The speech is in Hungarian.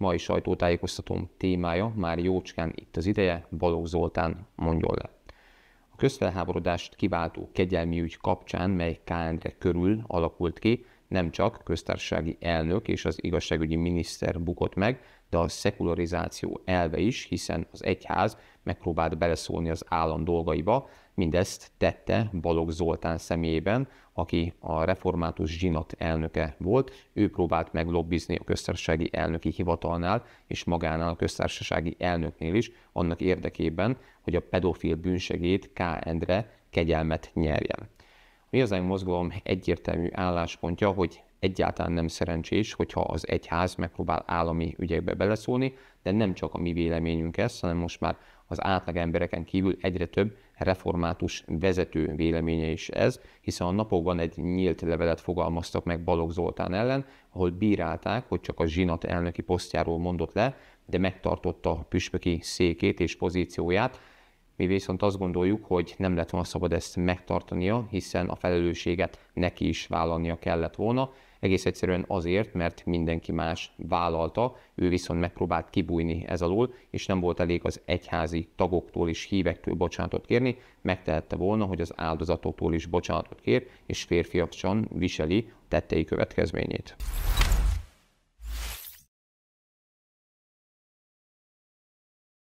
mai sajtótájékoztatóm témája már jócskán itt az ideje, Balogh Zoltán mondjon le. A közfelháborodást kiváltó kegyelmi ügy kapcsán, mely Kálendre körül alakult ki, nem csak köztársasági elnök és az igazságügyi miniszter bukott meg, de a szekularizáció elve is, hiszen az egyház megpróbált beleszólni az állam dolgaiba, mindezt tette Balogh Zoltán személyében, aki a református zsinat elnöke volt, ő próbált meglobbizni a köztársasági elnöki hivatalnál és magánál a köztársasági elnöknél is, annak érdekében, hogy a pedofil bűnsegét K. Endre kegyelmet nyerjen. Mi az Mérzány mozgalom egyértelmű álláspontja, hogy egyáltalán nem szerencsés, hogyha az egyház megpróbál állami ügyekbe beleszólni, de nem csak a mi véleményünk ez, hanem most már az átlag embereken kívül egyre több református vezető véleménye is ez, hiszen a napokban egy nyílt levelet fogalmaztak meg Balogh Zoltán ellen, ahol bírálták, hogy csak a zsinat elnöki posztjáról mondott le, de megtartotta a püspöki székét és pozícióját, mi viszont azt gondoljuk, hogy nem lett volna szabad ezt megtartania, hiszen a felelősséget neki is vállalnia kellett volna, egész egyszerűen azért, mert mindenki más vállalta, ő viszont megpróbált kibújni ez alól, és nem volt elég az egyházi tagoktól és hívektől bocsánatot kérni, megtehette volna, hogy az áldozatoktól is bocsánatot kér, és férfiasan viseli tettei következményét.